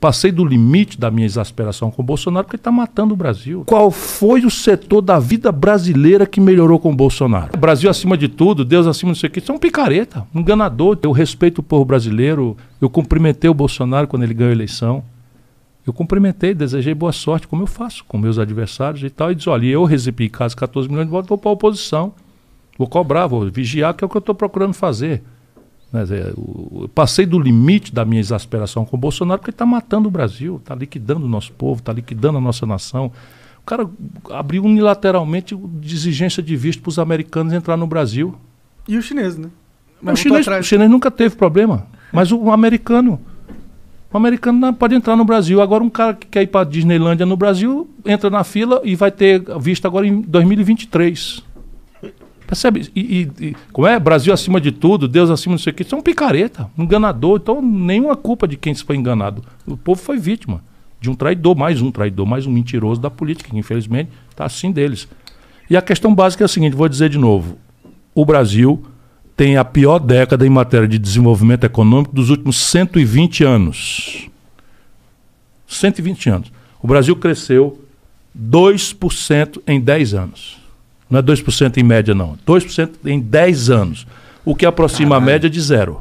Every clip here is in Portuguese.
Passei do limite da minha exasperação com o Bolsonaro porque ele está matando o Brasil. Qual foi o setor da vida brasileira que melhorou com o Bolsonaro? O Brasil acima de tudo, Deus acima de sei o que. Isso é um picareta, um enganador. Eu respeito o povo brasileiro. Eu cumprimentei o Bolsonaro quando ele ganhou a eleição. Eu cumprimentei, desejei boa sorte, como eu faço com meus adversários e tal. E diz: olha, eu recebi quase 14 milhões de votos, vou para a oposição. Vou cobrar, vou vigiar, que é o que eu estou procurando fazer. Né, eu passei do limite da minha exasperação com o Bolsonaro, porque ele está matando o Brasil, está liquidando o nosso povo, está liquidando a nossa nação. O cara abriu unilateralmente de exigência de visto para os americanos entrar no Brasil. E né? o chinês, né? O chinês, o, chinês, nunca teve problema, mas o americano. O americano não pode entrar no Brasil. Agora, um cara que quer ir para a Disneylândia no Brasil entra na fila e vai ter visto agora em 2023. Percebe? E, e, e, como é? Brasil acima de tudo, Deus acima de não sei o quê. Isso é um picareta, um enganador. Então, nenhuma culpa de quem se foi enganado. O povo foi vítima de um traidor, mais um traidor, mais um mentiroso da política, que infelizmente está assim deles. E a questão básica é a seguinte: vou dizer de novo. O Brasil tem a pior década em matéria de desenvolvimento econômico dos últimos 120 anos. 120 anos. O Brasil cresceu 2% em 10 anos. Não é 2% em média, não. 2% em 10 anos. O que aproxima Caralho. a média é de zero.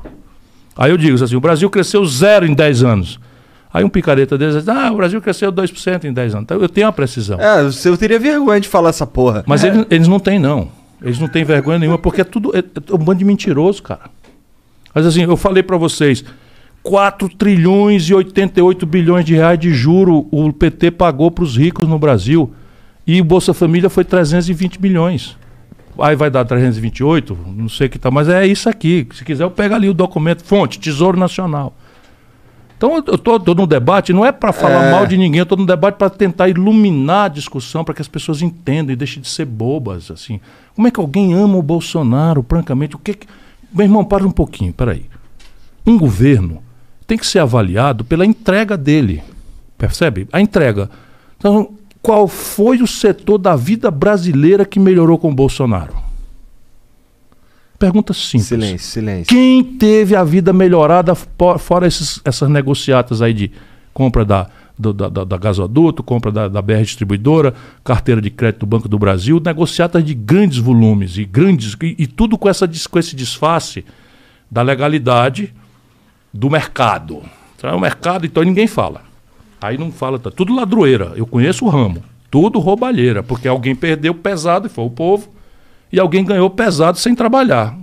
Aí eu digo assim: o Brasil cresceu zero em 10 anos. Aí um picareta deles diz, ah, o Brasil cresceu 2% em 10 anos. Então, eu tenho a precisão. É, eu teria vergonha de falar essa porra. Mas é. eles, eles, não têm, não. Eles não têm vergonha nenhuma, porque é tudo é, é um bando de mentiroso, cara. Mas assim, eu falei para vocês, 4 trilhões e 88 bilhões de reais de juro o PT pagou para os ricos no Brasil. E o Bolsa Família foi 320 milhões. Aí vai dar 328, não sei que tá, mas é isso aqui. Se quiser, eu pego ali o documento, fonte, Tesouro Nacional. Então eu estou num debate, não é para falar é. mal de ninguém, eu estou num debate para tentar iluminar a discussão, para que as pessoas entendam e deixem de ser bobas. assim. Como é que alguém ama o Bolsonaro, francamente? O que, que... Meu irmão, para um pouquinho, peraí. Um governo tem que ser avaliado pela entrega dele. Percebe? A entrega. Então, qual foi o setor da vida brasileira que melhorou com Bolsonaro? Pergunta simples. Silêncio, silêncio. Quem teve a vida melhorada fora esses, essas negociatas aí de compra da, do, da, da, da, gasoduto, compra da, da BR distribuidora, carteira de crédito do Banco do Brasil, negociatas de grandes volumes e grandes e, e tudo com, essa, com esse disfarce da legalidade do mercado. Então, é o mercado, então ninguém fala. Aí não fala, tá tudo ladroeira. Eu conheço o ramo. Tudo roubalheira, porque alguém perdeu pesado, e foi o povo, e alguém ganhou pesado sem trabalhar.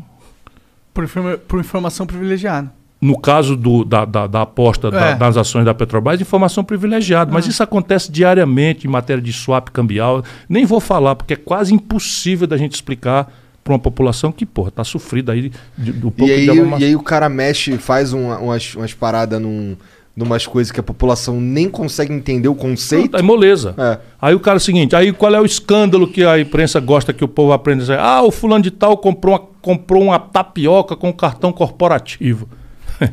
Por, informa por informação privilegiada. No caso do, da, da, da aposta é. da, das ações da Petrobras, informação privilegiada. Uhum. Mas é. isso acontece diariamente em matéria de swap cambial. Nem vou falar, porque é quase impossível da gente explicar para uma população que, porra, tá sofrida aí do pouco e aí, de e aí o cara mexe, faz uma, umas, umas paradas num numas coisas que a população nem consegue entender o conceito. Ah, é moleza. É. Aí o cara é o seguinte, aí qual é o escândalo que a imprensa gosta que o povo aprenda? Ah, o fulano de tal comprou uma, comprou uma tapioca com cartão corporativo.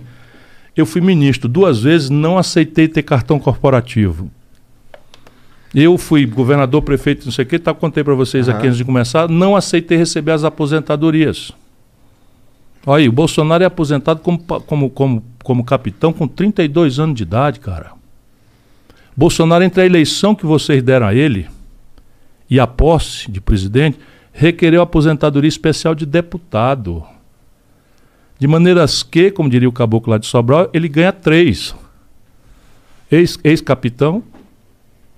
Eu fui ministro duas vezes, não aceitei ter cartão corporativo. Eu fui governador, prefeito, não sei o que, tá, contei para vocês uhum. aqui antes de começar, não aceitei receber as aposentadorias. Olha aí, o Bolsonaro é aposentado como, como, como como capitão com 32 anos de idade, cara. Bolsonaro, entre a eleição que vocês deram a ele e a posse de presidente, requereu aposentadoria especial de deputado. De maneiras que, como diria o caboclo lá de Sobral, ele ganha três. Ex-capitão, ex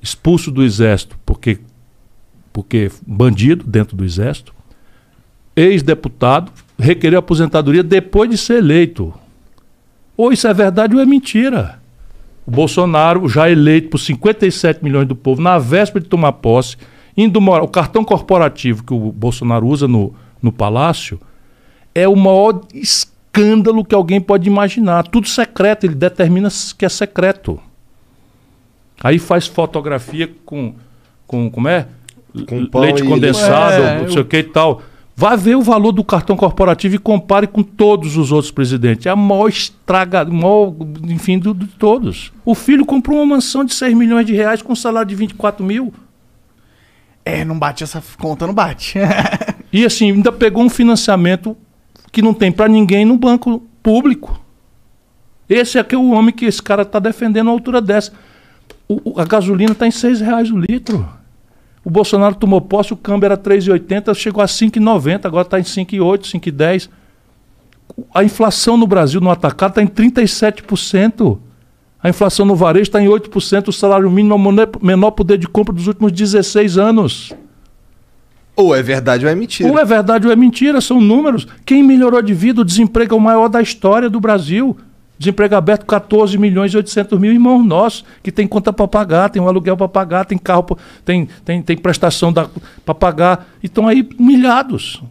expulso do exército porque, porque bandido dentro do exército. Ex-deputado, requereu aposentadoria depois de ser eleito. Ou isso é verdade ou é mentira. O Bolsonaro, já eleito por 57 milhões do povo, na véspera de tomar posse, indo morar. O cartão corporativo que o Bolsonaro usa no, no palácio é o maior escândalo que alguém pode imaginar. Tudo secreto, ele determina que é secreto. Aí faz fotografia com. com como é? Com leite condensado, é, não sei o eu... É, que e tal. Vá ver o valor do cartão corporativo e compare com todos os outros presidentes. É a maior estraga, maior, enfim, de todos. O filho comprou uma mansão de 6 milhões de reais com um salário de 24 mil. É, não bate essa conta, não bate. e assim, ainda pegou um financiamento que não tem para ninguém no banco público. Esse aqui é o homem que esse cara está defendendo à altura dessa. O, a gasolina está em 6 reais o litro. O Bolsonaro tomou posse, o câmbio era 3,80, chegou a 5,90, agora está em 5,8, 5,10. A inflação no Brasil, no atacado, está em 37%. A inflação no varejo está em 8%, o salário mínimo é o menor poder de compra dos últimos 16 anos. Ou é verdade ou é mentira. Ou é verdade ou é mentira, são números. Quem melhorou de vida, o desemprego é o maior da história do Brasil. Desemprego aberto, 14 milhões e 800 mil irmãos nossos, que tem conta para pagar, tem um aluguel para pagar, tem carro, tem, tem, tem prestação para pagar. E estão aí milhados.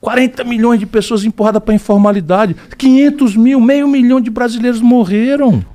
40 milhões de pessoas empurradas para a informalidade. 500 mil, meio milhão de brasileiros morreram.